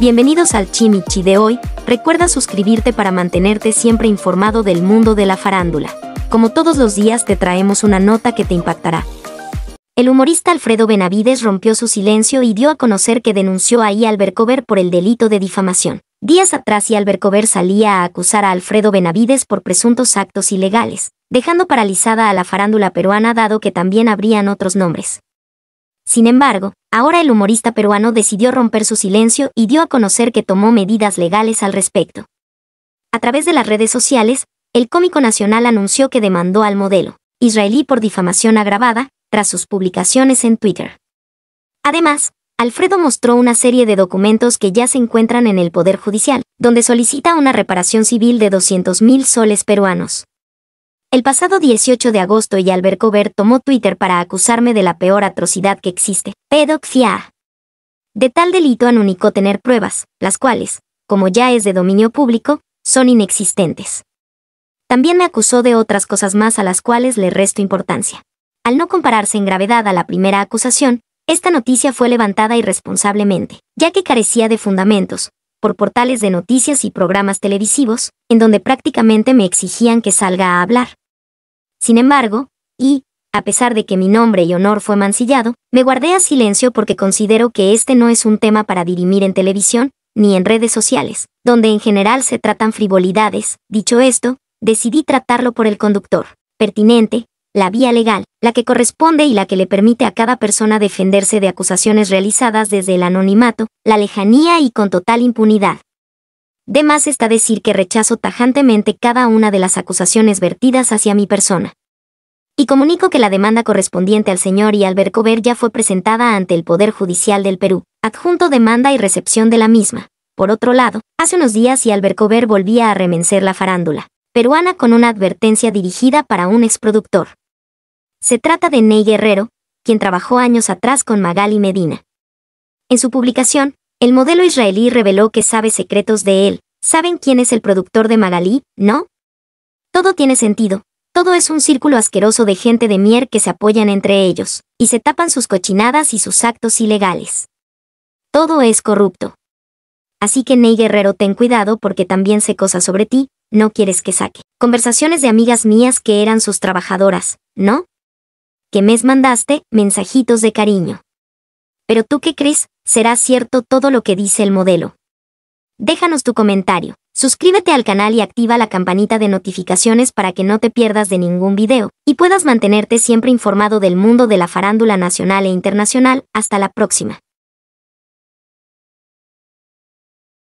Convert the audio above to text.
Bienvenidos al Chimichi de hoy, recuerda suscribirte para mantenerte siempre informado del mundo de la farándula. Como todos los días te traemos una nota que te impactará. El humorista Alfredo Benavides rompió su silencio y dio a conocer que denunció a I. Albercover por el delito de difamación. Días atrás I. Albercover salía a acusar a Alfredo Benavides por presuntos actos ilegales, dejando paralizada a la farándula peruana dado que también habrían otros nombres. Sin embargo, ahora el humorista peruano decidió romper su silencio y dio a conocer que tomó medidas legales al respecto. A través de las redes sociales, el cómico nacional anunció que demandó al modelo israelí por difamación agravada tras sus publicaciones en Twitter. Además, Alfredo mostró una serie de documentos que ya se encuentran en el Poder Judicial, donde solicita una reparación civil de 200.000 soles peruanos. El pasado 18 de agosto y Albert Cover tomó Twitter para acusarme de la peor atrocidad que existe, pedofilia. De tal delito anunicó tener pruebas, las cuales, como ya es de dominio público, son inexistentes. También me acusó de otras cosas más a las cuales le resto importancia. Al no compararse en gravedad a la primera acusación, esta noticia fue levantada irresponsablemente, ya que carecía de fundamentos, por portales de noticias y programas televisivos, en donde prácticamente me exigían que salga a hablar. Sin embargo, y, a pesar de que mi nombre y honor fue mancillado, me guardé a silencio porque considero que este no es un tema para dirimir en televisión, ni en redes sociales, donde en general se tratan frivolidades. Dicho esto, decidí tratarlo por el conductor, pertinente, la vía legal, la que corresponde y la que le permite a cada persona defenderse de acusaciones realizadas desde el anonimato, la lejanía y con total impunidad. De más está decir que rechazo tajantemente cada una de las acusaciones vertidas hacia mi persona. Y comunico que la demanda correspondiente al señor y albercover ya fue presentada ante el Poder Judicial del Perú, adjunto demanda y recepción de la misma. Por otro lado, hace unos días y albercover volvía a remencer la farándula peruana con una advertencia dirigida para un exproductor. Se trata de Ney Guerrero, quien trabajó años atrás con Magali Medina. En su publicación, el modelo israelí reveló que sabe secretos de él. ¿Saben quién es el productor de Magalí, no? Todo tiene sentido. Todo es un círculo asqueroso de gente de mier que se apoyan entre ellos, y se tapan sus cochinadas y sus actos ilegales. Todo es corrupto. Así que Ney Guerrero ten cuidado porque también sé cosas sobre ti, no quieres que saque. Conversaciones de amigas mías que eran sus trabajadoras, ¿no? ¿Qué mes mandaste mensajitos de cariño. Pero tú qué crees, será cierto todo lo que dice el modelo. Déjanos tu comentario, suscríbete al canal y activa la campanita de notificaciones para que no te pierdas de ningún video y puedas mantenerte siempre informado del mundo de la farándula nacional e internacional. Hasta la próxima.